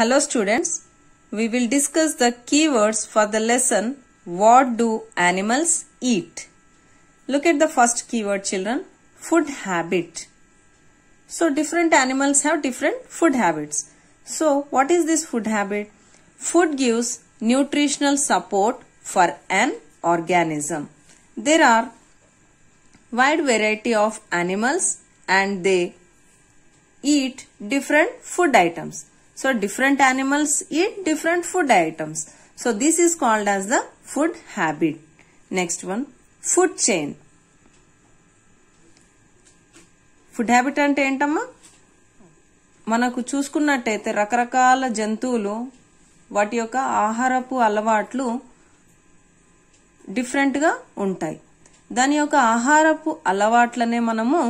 Hello students, we will discuss the keywords for the lesson What do animals eat? Look at the first keyword children, food habit. So different animals have different food habits. So what is this food habit? Food gives nutritional support for an organism. There are wide variety of animals and they eat different food items. So different animals eat different food items so this is called as the food habit next one food chain food habit అంటే ఏంటమ్మా మనకు చూసుకున్నట్టయితే రకరకాల జంతువులు వాటి యొక్క ఆహారపు అలవాట్లు డిఫరెంట్గా ఉంటాయి దాని యొక్క ఆహారపు అలవాట్లనే మనము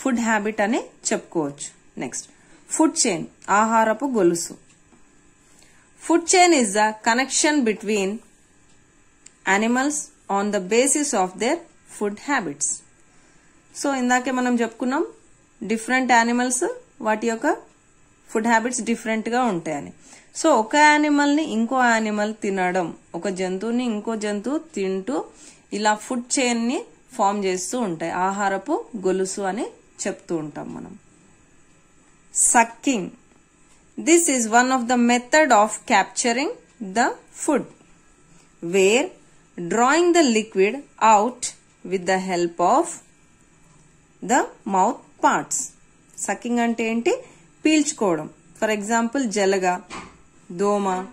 ఫుడ్ హ్యాబిట్ అని చెప్పుకోవచ్చు నెక్స్ట్ ఫుడ్ చైన్ ఆహారపు గొలుసు food chain is the connection between animals on the basis of their food habits so ఇందాకే మనం చెప్పుకున్నాం డిఫరెంట్ యానిమల్స్ వాటి యొక్క ఫుడ్ హ్యాబిట్స్ డిఫరెంట్గా ఉంటాయని సో ఒక ని ఇంకో యానిమల్ తినడం ఒక జంతువుని ఇంకో జంతువు తింటూ ఇలా ఫుడ్ చైన్ని ఫామ్ చేస్తూ ఉంటాయి ఆహారపు గొలుసు అని చెప్తూ ఉంటాం మనం sucking. This is one of the method of capturing the food. Where drawing the liquid out with the help of the mouth parts. Sucking ante ante peelch kodam. For example, jalaga, doma.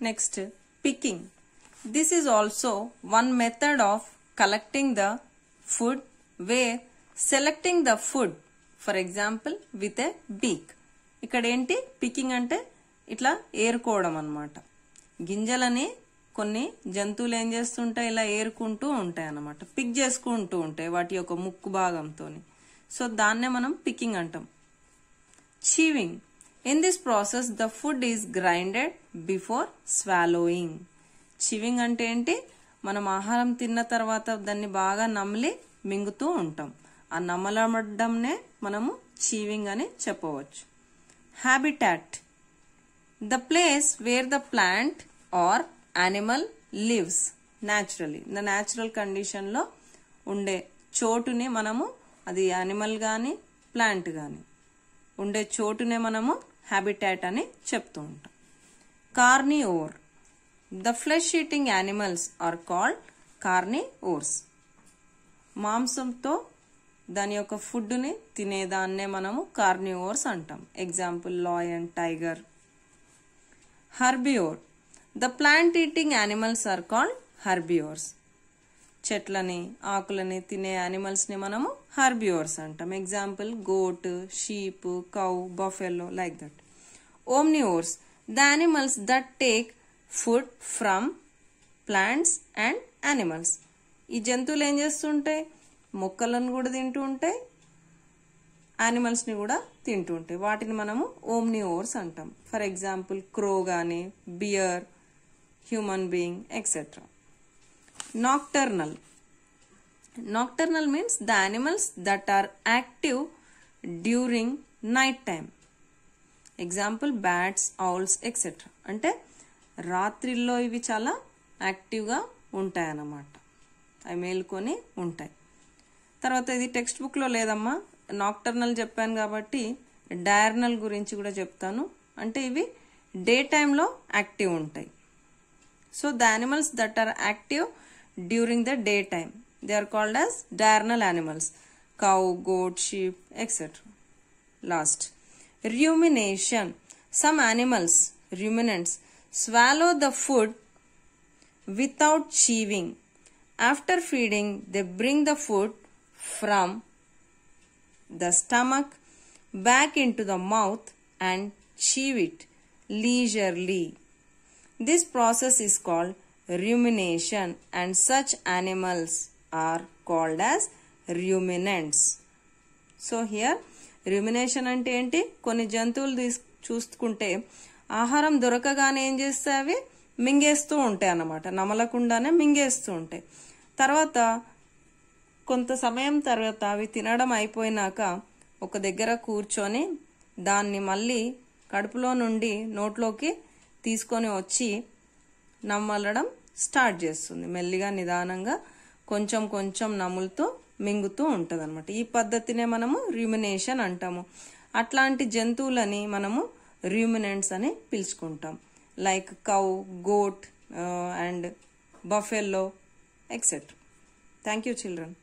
Next, picking. This is also one method of collecting the food where selecting the food for example with a beak ఇక్కడ ఏంటి picking అంటే ఇట్లా ఏరుకోవడం అనమాట గింజలని కొన్ని జంతువులు ఏం చేస్తుంటాయి ఇలా ఏరుకుంటూ ఉంటాయి అనమాట పిక్ చేసుకుంటూ ఉంటాయి వాటి యొక్క ముక్కు భాగంతో సో దాన్నే మనం పికింగ్ అంటాం chewing in this process the food is grinded before swallowing chewing అంటే ఏంటి మనం ఆహారం తిన్న తర్వాత దాన్ని బాగా నమిలి మింగుతూ ఉంటాం ఆ నమలమడ్డంనే మనము చీవింగ్ అని చెప్పవచ్చు habitat the place where the plant or animal lives naturally the natural కండిషన్లో ఉండే చోటుని మనము అది యానిమల్ కానీ ప్లాంట్ కానీ ఉండే చోటునే మనము హ్యాబిటాట్ అని చెప్తూ ఉంటాం carnivore the flesh eating animals are called carnivores మాంసంతో దాని యొక్క ఫుడ్ని తినేదాన్నే మనము కార్నివోర్స్ అంటాం example lion tiger herbivore the plant eating animals are called herbivores చెట్లని ఆకులని తినే యానిమల్స్ని మనము హర్బియోర్స్ అంటాం example goat sheep cow buffalo like that omnivores the animals that take food from plants and animals ఈ జంతువులు ఏం చేస్తుంటాయి మొక్కలను కూడా తింటూ ఉంటాయి యానిమల్స్ని కూడా తింటూ ఉంటాయి వాటిని మనము ఓమ్ని ఓవర్స్ అంటాం ఫర్ ఎగ్జాంపుల్ క్రో కానీ bear human being etcetera nocturnal nocturnal means the animals that are active during night time example bats owls etcetera అంటే రాత్రిల్లో ఇవి చాలా యాక్టివ్గా ఉంటాయి అన్నమాట అవి మేలుకొని ఉంటాయి తర్వాత ఇది టెక్స్ట్ బుక్లో లేదమ్మా నాక్టర్నల్ చెప్పాను కాబట్టి డయర్నల్ గురించి కూడా చెప్తాను అంటే ఇవి డే టైంలో యాక్టివ్ ఉంటాయి so the animals that are active during the day time they are called as diurnal animals cow goat sheep etcetera last rumination some animals ruminants swallow the food without chewing after feeding they bring the food from the stomach back into the mouth and chew it leisurely. This process is called rumination and such animals are called as ruminants. So here rumination అంటే ఏంటి కొన్ని జంతువులు తీసు చూసుకుంటే ఆహారం దొరకగానే ఏం చేస్తే అవి మింగేస్తూ ఉంటాయి అన్నమాట నమలకుండానే మింగేస్తూ ఉంటాయి తర్వాత కొంత సమయం తర్వాత అవి తినడం అయిపోయినాక ఒక దగ్గర కూర్చొని దాన్ని మళ్ళీ కడుపులో నుండి నోట్లోకి తీసుకొని వచ్చి నమ్మలడం స్టార్ట్ చేస్తుంది మెల్లిగా నిదానంగా కొంచెం కొంచెం నములుతూ మింగుతూ ఉంటుంది అనమాట ఈ పద్ధతినే మనము రిమినేషన్ అంటాము అట్లాంటి జంతువులని మనము రిమినెంట్స్ అని పిలుచుకుంటాం like cow goat and buffalo etcetera thank you children